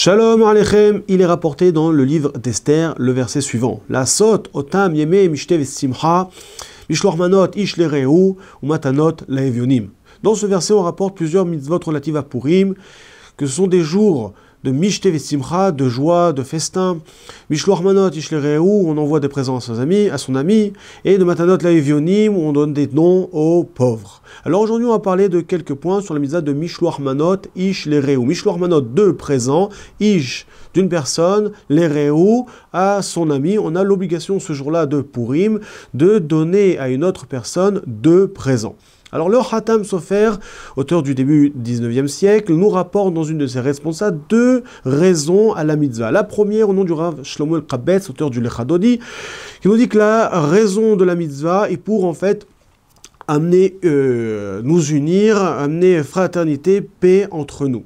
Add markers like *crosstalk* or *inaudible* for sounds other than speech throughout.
Shalom Alechem, il est rapporté dans le livre d'Esther, le verset suivant. La sot otam yeme mishtev simcha, ish umatanot laevionim. Dans ce verset, on rapporte plusieurs mitzvot relatives à Purim, que ce sont des jours de Mishte Simcha, de joie, de festin. Mishloachmanot ishlereu, on envoie des présents à, son ami, à son ami, et de Matanot Laevionim, où on donne des noms aux pauvres. Alors aujourd'hui, on va parler de quelques points sur la mise de Mishloachmanot Manot, Ishlereu. Mishloachmanot » deux présents, Ish d'une personne, l'erehu » à son ami. On a l'obligation ce jour-là de Purim de donner à une autre personne deux présents. Alors le Hatam Sofer, auteur du début 19e siècle, nous rapporte dans une de ses responsables deux raisons à la mitzvah. La première, au nom du Rav Shlomo el auteur du Lechadodi, qui nous dit que la raison de la mitzvah est pour en fait amener, euh, nous unir, amener fraternité, paix entre nous.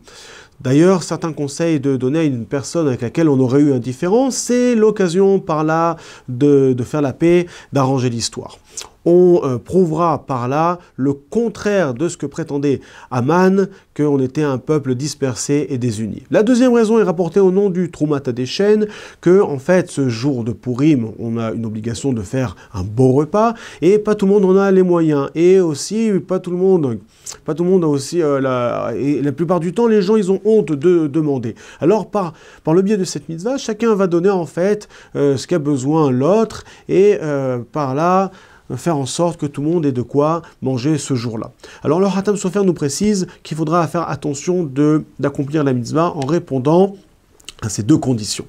D'ailleurs, certains conseils de donner à une personne avec laquelle on aurait eu un différend, c'est l'occasion par là de, faire la paix, d'arranger l'histoire on euh, prouvera par là le contraire de ce que prétendait Aman, qu'on était un peuple dispersé et désuni. La deuxième raison est rapportée au nom du Trumata des chaînes, que en fait ce jour de Purim, on a une obligation de faire un beau repas, et pas tout le monde en a les moyens, et aussi pas tout le monde, pas tout le monde a aussi, euh, la, et la plupart du temps les gens ils ont honte de demander. Alors par, par le biais de cette mitzvah, chacun va donner en fait euh, ce qu'a besoin l'autre, et par là, faire en sorte que tout le monde ait de quoi manger ce jour-là. Alors le Hatam Sofer nous précise qu'il faudra faire attention d'accomplir la mitzvah en répondant à ces deux conditions.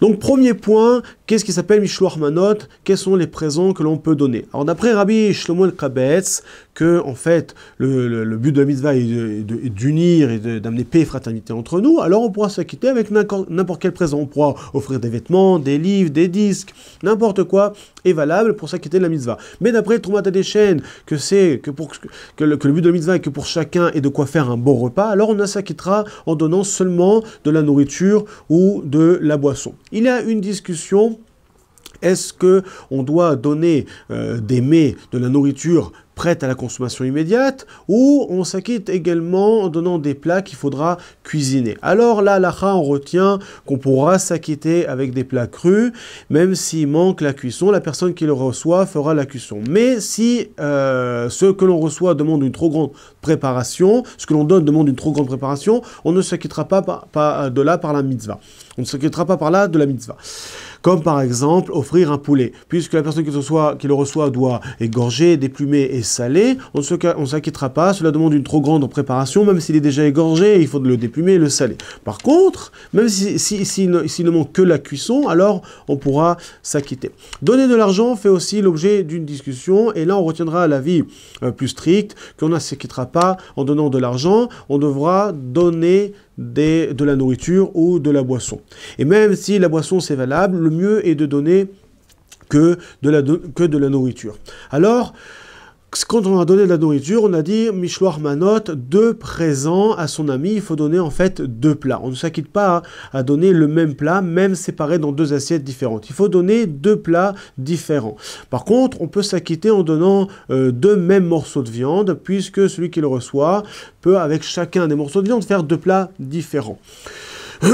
Donc premier point, qu'est-ce qui s'appelle Mishloach Manot Quels sont les présents que l'on peut donner Alors d'après Rabbi Shlomo El-Kabetz, que en fait le, le, but de la mitzvah est d'unir et d'amener paix et fraternité entre nous, alors on pourra s'acquitter avec n'importe quel présent. On pourra offrir des vêtements, des livres, des disques, n'importe quoi est valable pour s'acquitter de la mitzvah. Mais d'après des chaînes, que c'est que pour que le, but de la mitzvah est que pour chacun ait de quoi faire un bon repas, alors on s'acquittera en donnant seulement de la nourriture ou de la boisson. Il y a une discussion est-ce que on doit donner euh, des mets, de la nourriture prête à la consommation immédiate, ou on s'acquitte également en donnant des plats qu'il faudra cuisiner. Alors là, l'achat on retient qu'on pourra s'acquitter avec des plats crus, même s'il manque la cuisson, la personne qui le reçoit fera la cuisson. Mais si euh, ce que l'on reçoit demande une trop grande préparation, ce que l'on donne demande une trop grande préparation, on ne s'acquittera pas, pas, de là par la mitzvah. On ne s'acquittera pas par là de la mitzvah comme par exemple offrir un poulet. Puisque la personne qui le reçoit, doit égorger, déplumer et saler, on ne s'acquittera pas, cela demande une trop grande préparation, même s'il est déjà égorgé, il faut le déplumer et le saler. Par contre, même s'il si, ne, manque que la cuisson, alors on pourra s'acquitter. Donner de l'argent fait aussi l'objet d'une discussion, et là on retiendra l'avis euh, plus strict, qu'on ne s'acquittera pas en donnant de l'argent, on devra donner de la nourriture ou de la boisson. Et même si la boisson c'est valable, le mieux est de donner que de la, que de la nourriture. Alors, quand on a donné de la nourriture, on a dit Mishloach Manot, deux présents à son ami, il faut donner en fait deux plats. On ne s'acquitte pas hein, à, donner le même plat, même séparé dans deux assiettes différentes. Il faut donner deux plats différents. Par contre, on peut s'acquitter en donnant euh, deux mêmes morceaux de viande, puisque celui qui le reçoit peut, avec chacun des morceaux de viande, faire deux plats différents. *clears throat*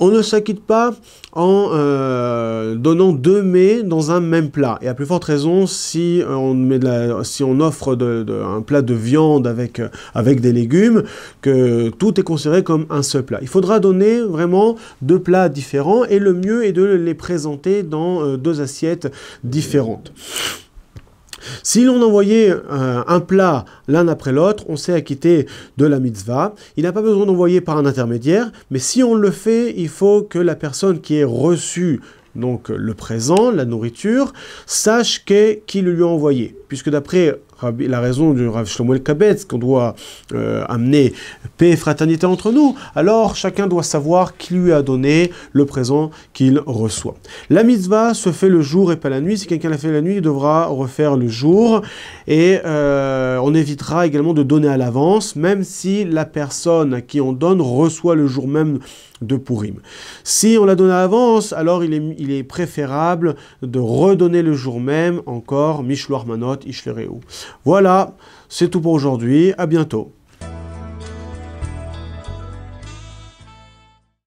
On ne s'acquitte pas en euh, donnant deux mets dans un même plat. Et à plus forte raison, si euh, on, met la, si on offre un plat de viande avec, euh, avec des légumes, que tout est considéré comme un seul plat. Il faudra donner vraiment deux plats différents et le mieux est de les présenter dans deux assiettes différentes. Si l'on envoyait euh, un plat l'un après l'autre, on s'est acquitté de la mitzvah. Il n'a pas besoin d'envoyer par un intermédiaire, mais si on le fait, il faut que la personne qui ait reçu donc le présent, la nourriture, sache qui le lui a envoyé. Puisque d'après la raison du Rav Shlomo El qu'on doit euh, amener paix et fraternité entre nous, alors chacun doit savoir qui lui a donné le présent qu'il reçoit. La mitzvah se fait le jour et pas la nuit. Si quelqu'un l'a fait la nuit, il devra refaire le jour. Et euh, on évitera également de donner à l'avance, même si la personne à qui on donne reçoit le jour même de Purim. Si on la donne à l'avance, alors il est, préférable de redonner le jour même encore Manot Voilà, c'est tout pour aujourd'hui. À bientôt.